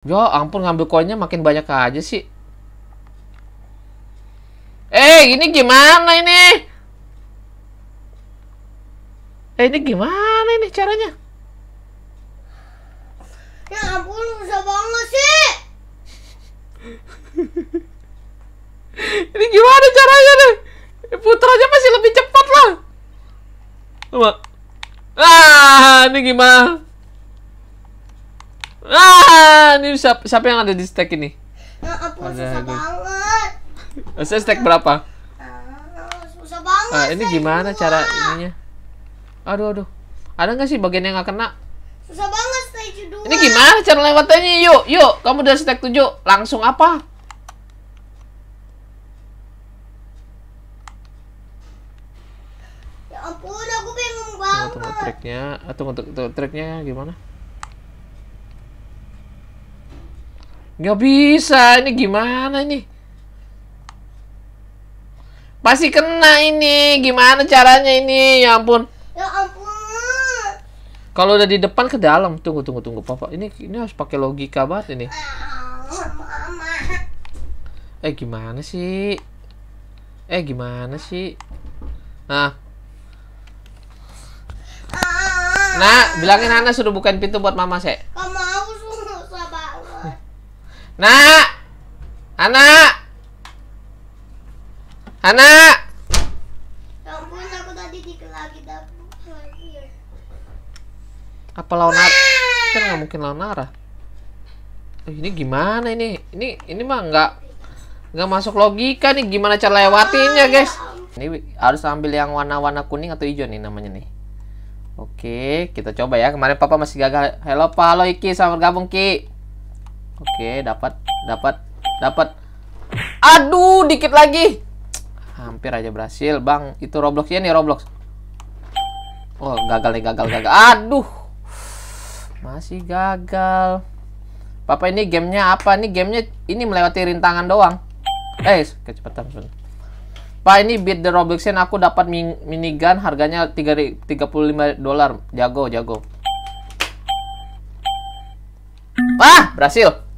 Ya ampun ngambil koinnya makin banyak aja sih. Eh, ini gimana ini? Eh, ini gimana ini caranya? Ya ampun, susah banget sih. ini gimana caranya nih? Putranya masih lebih cepat lah. Coba. Ah, ini gimana? Ah, ini siapa, siapa yang ada di stack ini? Ya, aku susah ada. banget. Eh, saya stack berapa? Eh, ah, ini gimana dua. cara ininya? Aduh, aduh. Ada nggak sih bagian yang nggak kena? Susah banget stage 2. Ini gimana cara lewatannya? Yuk, yuk. Kamu udah stack tujuh, Langsung apa? Ya ampun, aku bingung banget. Tunggu, tunggu triknya. Eh, tunggu, tunggu, tunggu triknya gimana? Nggak bisa, ini gimana ini? Pasti kena ini, gimana caranya ini? Ya ampun. Ya ampun. Kalau udah di depan ke dalam, tunggu tunggu tunggu papa. Ini ini harus pakai logika banget ini. Ah, eh gimana sih? Eh gimana sih? Nah. Nah, bilangin Hana suruh bukain pintu buat mama, Sek. Mama. Nak! Anak! Anak! Ya ampun, aku tadi dapur. Apa lawan Nara? Kan nggak mungkin lawan Nara. Eh, ini gimana ini? Ini ini mah nggak nggak masuk logika nih gimana cara lewatinya, oh, guys ya ini harus ambil yang warna-warna kuning atau hijau nih namanya nih oke kita coba ya kemarin papa masih gagal halo pak Loiki, Iki selamat bergabung, Ki Oke, dapat, dapat, dapat. Aduh, dikit lagi. Hampir aja berhasil, Bang. Itu Robloxnya nih, Roblox. Oh, gagal nih, gagal, gagal. Aduh. Masih gagal. Papa ini gamenya apa? Ini gamenya ini melewati rintangan doang. Eh, kecepatan pun. Pak ini beat the Robloxian aku dapat minigun harganya 3, 35 dolar. Jago, jago. Wah, berhasil.